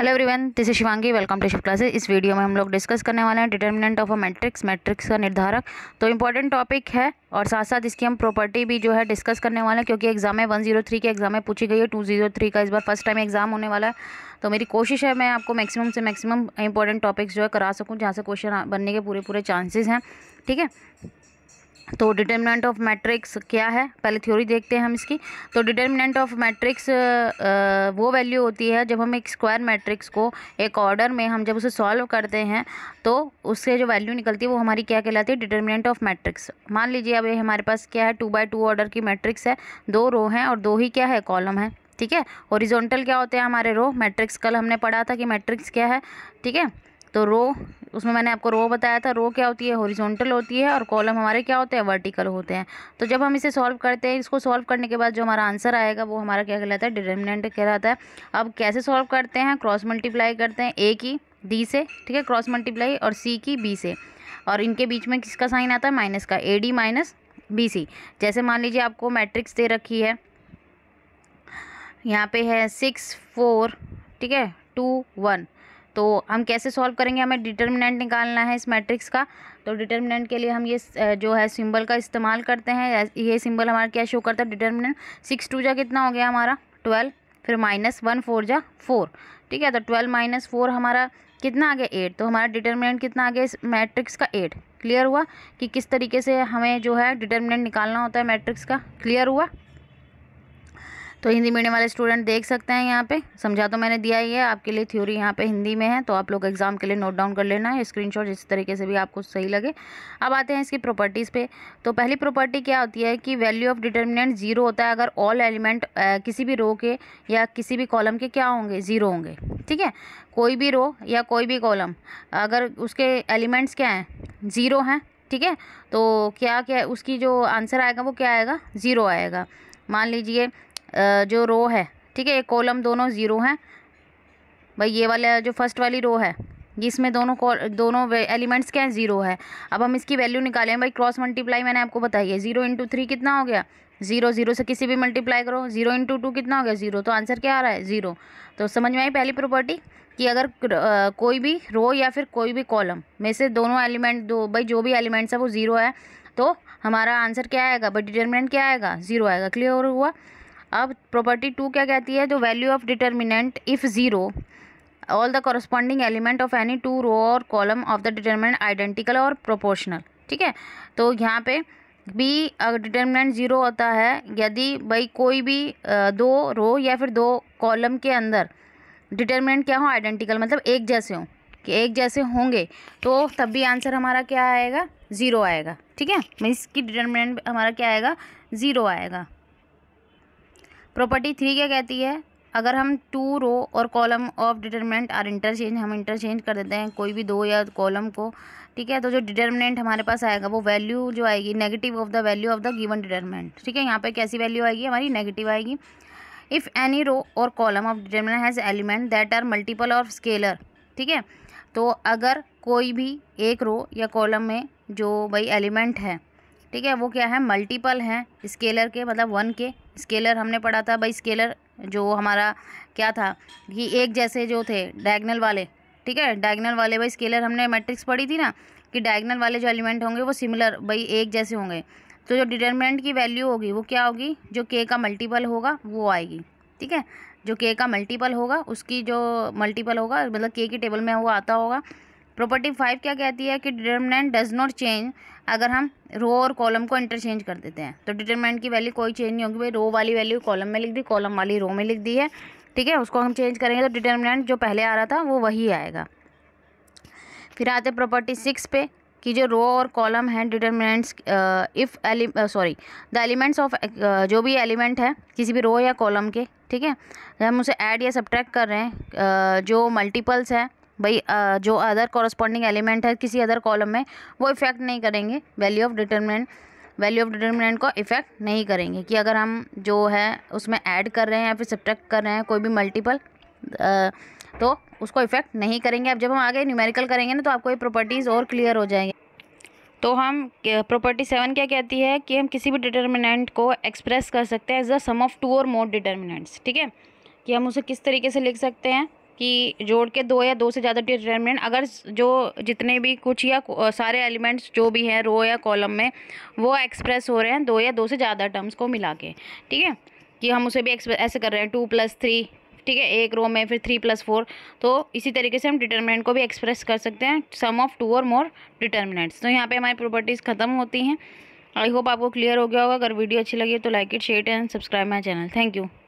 hello everyone this is Shivangi welcome to Shiv Classes इस वीडियो में हम लोग डिस्कस करने वाले हैं determinant of a matrix matrix का निर्धारक तो इंपॉर्टेंट टॉपिक है और साथ साथ इसकी हम प्रॉपर्टी भी जो है डिस्कस करने वाले हैं क्योंकि एग्जाम में थ्री के एग्जाम में पूछी गई है टू जीरो थ्री का इस बार फर्स्ट टाइम एग्जाम होने वाला है तो मेरी कोशिश है मैं आपको मैक्सिमम से मैक्सिमम इंपॉर्टेंट टॉपिक्स जो है करा सकूँ जहाँ से क्वेश्चन बनने के पूरे पूरे चांसेज हैं ठीक है तो डिटर्मिनेंट ऑफ मैट्रिक्स क्या है पहले थ्योरी देखते हैं हम इसकी तो डिटर्मिनेंट ऑफ मैट्रिक्स वो वैल्यू होती है जब हम एक स्क्वायर मैट्रिक्स को एक ऑर्डर में हम जब उसे सॉल्व करते हैं तो उससे जो वैल्यू निकलती है वो हमारी क्या कहलाती है डिटर्मिनेंट ऑफ मैट्रिक्स मान लीजिए अब ये हमारे पास क्या है टू बाई टू ऑर्डर की मैट्रिक्स है दो रो हैं और दो ही क्या है कॉलम है ठीक है ओरिजोनटल क्या होते हैं हमारे रो मैट्रिक्स कल हमने पढ़ा था कि मैट्रिक्स क्या है ठीक है तो रो उसमें मैंने आपको रो बताया था रो क्या होती है हॉरिजॉन्टल होती है और कॉलम हमारे क्या होते हैं वर्टिकल होते हैं तो जब हम इसे सॉल्व करते हैं इसको सॉल्व करने के बाद जो हमारा आंसर आएगा वो हमारा क्या कहलाता है डिटर्मिनेंट कहलाता है अब कैसे सॉल्व करते हैं क्रॉस मल्टीप्लाई करते हैं ए की डी से ठीक है क्रॉस मल्टीप्लाई और सी की बी से और इनके बीच में किसका साइन आता है माइनस का a d minus b c जैसे मान लीजिए आपको मैट्रिक्स दे रखी है यहाँ पे है सिक्स फोर ठीक है टू वन तो हम कैसे सॉल्व करेंगे हमें डिटर्मिनेंट निकालना है इस मैट्रिक्स का तो डिटर्मिनेंट के लिए हम ये जो है सिंबल का इस्तेमाल करते हैं ये सिंबल हमारा क्या शो करता है डिटर्मिनेंट सिक्स टू जा कितना हो गया हमारा ट्वेल्व फिर माइनस वन फोर जा फोर ठीक है तो ट्वेल्व माइनस फोर हमारा कितना आ गया एट तो हमारा डिटर्मिनेंट कितना आ गया इस मैट्रिक्स का एट क्लियर हुआ कि किस तरीके से हमें जो है डिटर्मिनेंट निकालना होता है मैट्रिक्स का क्लियर हुआ तो हिंदी मीडियम वाले स्टूडेंट देख सकते हैं यहाँ पे समझा तो मैंने दिया ही है आपके लिए थ्योरी यहाँ पे हिंदी में है तो आप लोग एग्जाम के लिए नोट डाउन कर लेना है स्क्रीनशॉट इस तरीके से भी आपको सही लगे अब आते हैं इसकी प्रॉपर्टीज़ पे तो पहली प्रॉपर्टी क्या होती है कि वैल्यू ऑफ डिटर्मिनेंट जीरो होता है अगर ऑल एलिमेंट किसी भी रो के या किसी भी कॉलम के क्या होंगे ज़ीरो होंगे ठीक है कोई भी रो या कोई भी कॉलम अगर उसके एलिमेंट्स क्या हैं ज़ीरो हैं ठीक है तो क्या क्या उसकी जो आंसर आएगा वो क्या आएगा ज़ीरो आएगा मान लीजिए जो रो है ठीक है ये कॉलम दोनों ज़ीरो हैं भाई ये वाला जो फर्स्ट वाली रो है जिसमें दोनों दोनों एलिमेंट्स क्या हैं ज़ीरो है अब हम इसकी वैल्यू निकालें भाई क्रॉस मल्टीप्लाई मैंने आपको बताई है ज़ीरो इंटू थ्री कितना हो गया जीरो जीरो से किसी भी मल्टीप्लाई करो जीरो इंटू टू कितना हो गया जीरो तो आंसर क्या आ रहा है जीरो तो समझ में आई पहली प्रॉपर्टी कि अगर कोई भी रो या फिर कोई भी कॉलम में से दोनों एलिमेंट दो भाई जो भी एलिमेंट्स है वो जीरो है तो हमारा आंसर क्या आएगा भाई डिटर्मिनेंट क्या आएगा जीरो आएगा क्लियर हुआ अब प्रॉपर्टी टू क्या कहती है जो value of determinant if zero all the corresponding element of any two row और column of the determinant identical और प्रोपोर्शनल ठीक है तो यहाँ पे भी डिटर्मिनेंट ज़ीरो होता है यदि भाई कोई भी दो रो या फिर दो कॉलम के अंदर डिटर्मिनेंट क्या हो आइडेंटिकल मतलब एक जैसे हों कि एक जैसे होंगे तो तब भी आंसर हमारा क्या आएगा ज़ीरो आएगा ठीक है मीन्स की डिटर्मिनेंट हमारा क्या आएगा ज़ीरो आएगा प्रॉपर्टी थ्री क्या कहती है अगर हम टू रो और column of determinant are interchange हम इंटरचेंज कर देते हैं कोई भी दो या कॉलम को ठीक है तो जो डिटर्मिनेंट हमारे पास आएगा वो वैल्यू जो आएगी negative of the value of the given determinant ठीक है यहाँ पे कैसी वैल्यू आएगी हमारी नेगेटिव आएगी इफ़ एनी रो और column of determinant has element that are multiple of scalar ठीक है तो अगर कोई भी एक रो या कॉलम में जो भाई एलिमेंट है ठीक है वो क्या है मल्टीपल हैं स्केलर के मतलब वन के स्केलर हमने पढ़ा था भाई स्केलर जो हमारा क्या था कि एक जैसे जो थे डायगनल वाले ठीक है डायगनल वाले भाई स्केलर हमने मैट्रिक्स पढ़ी थी ना कि डायगनल वाले जो एलिमेंट होंगे वो सिमिलर भाई एक जैसे होंगे तो जो डिटर्मिनेंट की वैल्यू होगी वो क्या होगी जो के का मल्टीपल होगा वो आएगी ठीक है जो के का मल्टीपल होगा उसकी जो मल्टीपल होगा मतलब के की टेबल में वो आता होगा प्रॉपर्टी फाइव क्या कहती है कि डिटर्मिनेंट डज नॉट चेंज अगर हम रो और कॉलम को इंटरचेंज कर देते हैं तो डिटर्मिनेंट की वैल्यू कोई चेंज नहीं होगी भाई रो वाली वैल्यू कॉलम में लिख दी कॉलम वाली रो में लिख दी है ठीक है उसको हम चेंज करेंगे तो डिटर्मिनेंट जो पहले आ रहा था वो वही आएगा फिर आते प्रॉपर्टी सिक्स पे कि जो रो और कॉलम है डिटर्मिनेंट्स इफ़ एलि सॉरी द एलिमेंट्स ऑफ जो भी एलिमेंट है किसी भी रो या कॉलम के ठीक है हम उसे ऐड या सब्ट्रैक्ट कर रहे हैं uh, जो मल्टीपल्स हैं भाई जो अदर कॉरस्पॉन्डिंग एलिमेंट है किसी अदर कॉलम में वो इफेक्ट नहीं करेंगे value of determinant value of determinant को इफेक्ट नहीं करेंगे कि अगर हम जो है उसमें ऐड कर रहे हैं या फिर सब्ट्रैक्ट कर रहे हैं कोई भी मल्टीपल तो उसको इफेक्ट नहीं करेंगे अब जब हम आगे न्यूमेरिकल करेंगे ना तो आपको ये प्रॉपर्टीज़ और क्लियर हो जाएंगे तो हम प्रॉपर्टी सेवन क्या कहती है कि हम किसी भी डिटर्मिनेंट को एक्सप्रेस कर सकते हैं as the sum of two और मोर डिटर्मिनेंट्स ठीक है कि हम उसे किस तरीके से लिख सकते हैं कि जोड़ के दो या दो से ज़्यादा डिटर्मिनेंट अगर जो जितने भी कुछ या सारे एलिमेंट्स जो भी हैं रो या कॉलम में वो एक्सप्रेस हो रहे हैं दो या दो से ज़्यादा टर्म्स को मिला के ठीक है कि हम उसे भी ऐसे कर रहे हैं टू प्लस थ्री ठीक है एक रो में फिर थ्री प्लस फोर तो इसी तरीके से हम डिटर्मिनेंट को भी एक्सप्रेस कर सकते हैं सम ऑफ टू और मोर डिटर्मिनेंट्स तो यहाँ पे हमारी प्रॉपर्टीज़ ख़त्म होती हैं आई होप आपको क्लियर हो गया होगा अगर वीडियो अच्छी लगी तो like it share and subscribe my channel thank you